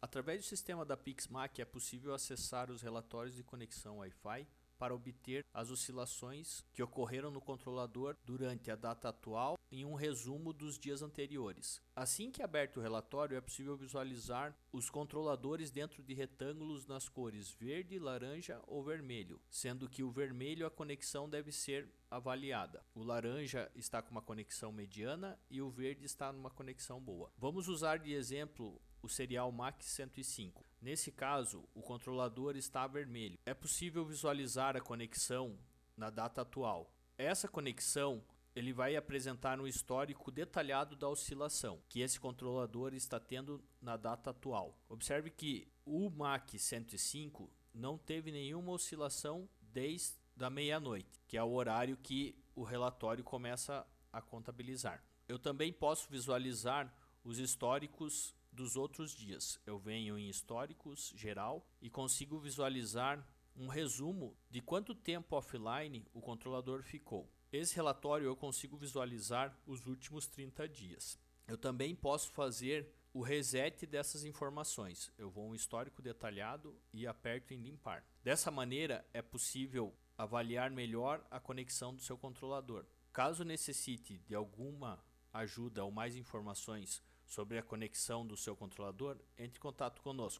Através do sistema da PixMac é possível acessar os relatórios de conexão Wi-Fi para obter as oscilações que ocorreram no controlador durante a data atual em um resumo dos dias anteriores. Assim que aberto o relatório, é possível visualizar os controladores dentro de retângulos nas cores verde, laranja ou vermelho, sendo que o vermelho a conexão deve ser avaliada. O laranja está com uma conexão mediana e o verde está numa conexão boa. Vamos usar de exemplo o serial MAC 105. Nesse caso, o controlador está vermelho. É possível visualizar a conexão na data atual. Essa conexão ele vai apresentar um histórico detalhado da oscilação que esse controlador está tendo na data atual. Observe que o MAC 105 não teve nenhuma oscilação desde da meia-noite, que é o horário que o relatório começa a contabilizar. Eu também posso visualizar os históricos dos outros dias. Eu venho em históricos geral e consigo visualizar um resumo de quanto tempo offline o controlador ficou. Esse relatório eu consigo visualizar os últimos 30 dias. Eu também posso fazer o reset dessas informações. Eu vou um histórico detalhado e aperto em limpar. Dessa maneira é possível avaliar melhor a conexão do seu controlador. Caso necessite de alguma ajuda ou mais informações sobre a conexão do seu controlador, entre em contato conosco